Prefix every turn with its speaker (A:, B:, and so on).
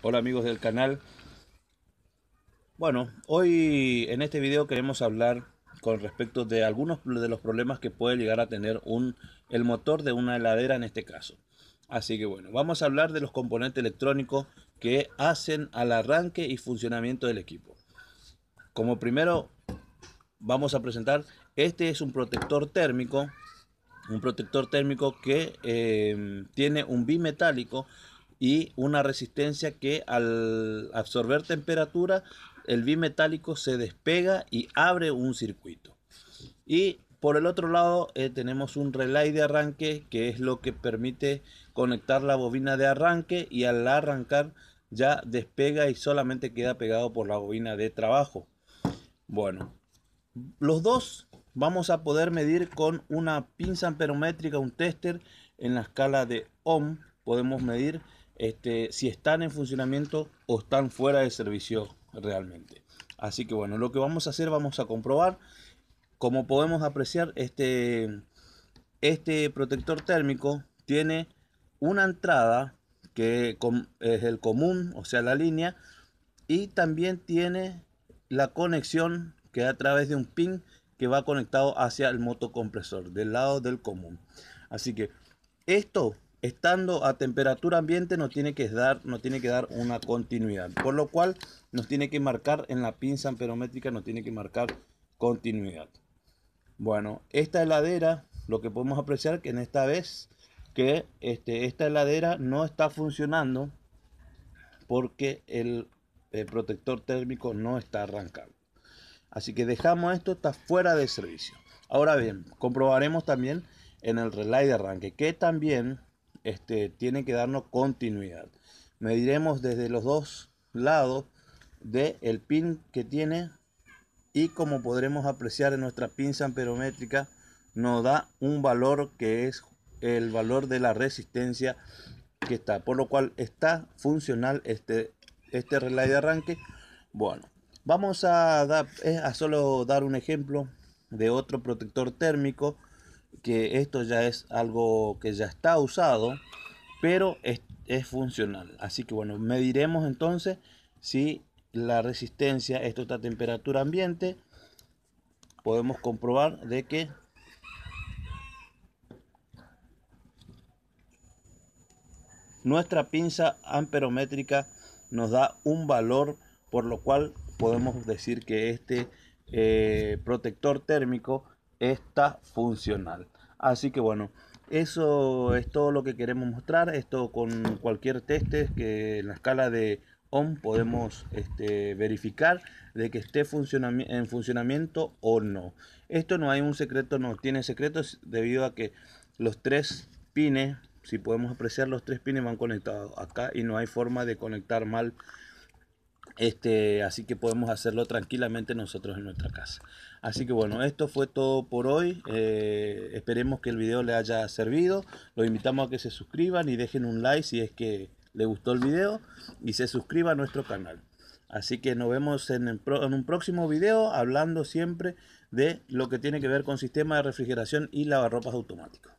A: Hola amigos del canal. Bueno, hoy en este video queremos hablar con respecto de algunos de los problemas que puede llegar a tener un, el motor de una heladera en este caso. Así que bueno, vamos a hablar de los componentes electrónicos que hacen al arranque y funcionamiento del equipo. Como primero vamos a presentar, este es un protector térmico, un protector térmico que eh, tiene un bimetálico y una resistencia que al absorber temperatura el bimetálico se despega y abre un circuito. Y por el otro lado eh, tenemos un relay de arranque que es lo que permite conectar la bobina de arranque y al arrancar ya despega y solamente queda pegado por la bobina de trabajo. Bueno, los dos vamos a poder medir con una pinza amperométrica, un tester en la escala de ohm. Podemos medir este, si están en funcionamiento o están fuera de servicio realmente. Así que bueno, lo que vamos a hacer, vamos a comprobar. Como podemos apreciar, este, este protector térmico tiene una entrada que es el común, o sea la línea, y también tiene la conexión que a través de un pin que va conectado hacia el motocompresor del lado del común. Así que esto estando a temperatura ambiente nos tiene que dar, tiene que dar una continuidad. Por lo cual nos tiene que marcar en la pinza amperométrica, nos tiene que marcar continuidad. Bueno, esta heladera, lo que podemos apreciar que en esta vez que este, esta heladera no está funcionando porque el, el protector térmico no está arrancando. Así que dejamos esto, está fuera de servicio. Ahora bien, comprobaremos también en el relay de arranque que también este, tiene que darnos continuidad. Mediremos desde los dos lados del el pin que tiene y como podremos apreciar en nuestra pinza amperométrica nos da un valor que es el valor de la resistencia que está, por lo cual está funcional este, este relay de arranque. Bueno, vamos a, a solo dar un ejemplo de otro protector térmico que esto ya es algo que ya está usado, pero es, funcional. Así que bueno, mediremos entonces si la resistencia, esto está a temperatura ambiente, podemos comprobar de que nuestra pinza amperométrica nos da un valor por lo cual podemos decir que este eh, protector térmico está funcional. Así que bueno, eso es todo lo que queremos mostrar. Esto con cualquier test que en la escala de ohm podemos este, verificar de que esté en funcionamiento o no. Esto no hay un secreto, no tiene secretos debido a que los tres pines, si podemos apreciar los tres pines van conectados acá y no hay forma de conectar mal este, así que podemos hacerlo tranquilamente nosotros en nuestra casa. Así que bueno, esto fue todo por hoy. Eh, esperemos que el video le haya servido. Los invitamos a que se suscriban y dejen un like si es que le gustó el video y se suscriba a nuestro canal. Así que nos vemos en, en un próximo video hablando siempre de lo que tiene que ver con sistema de refrigeración y lavarropas automáticos.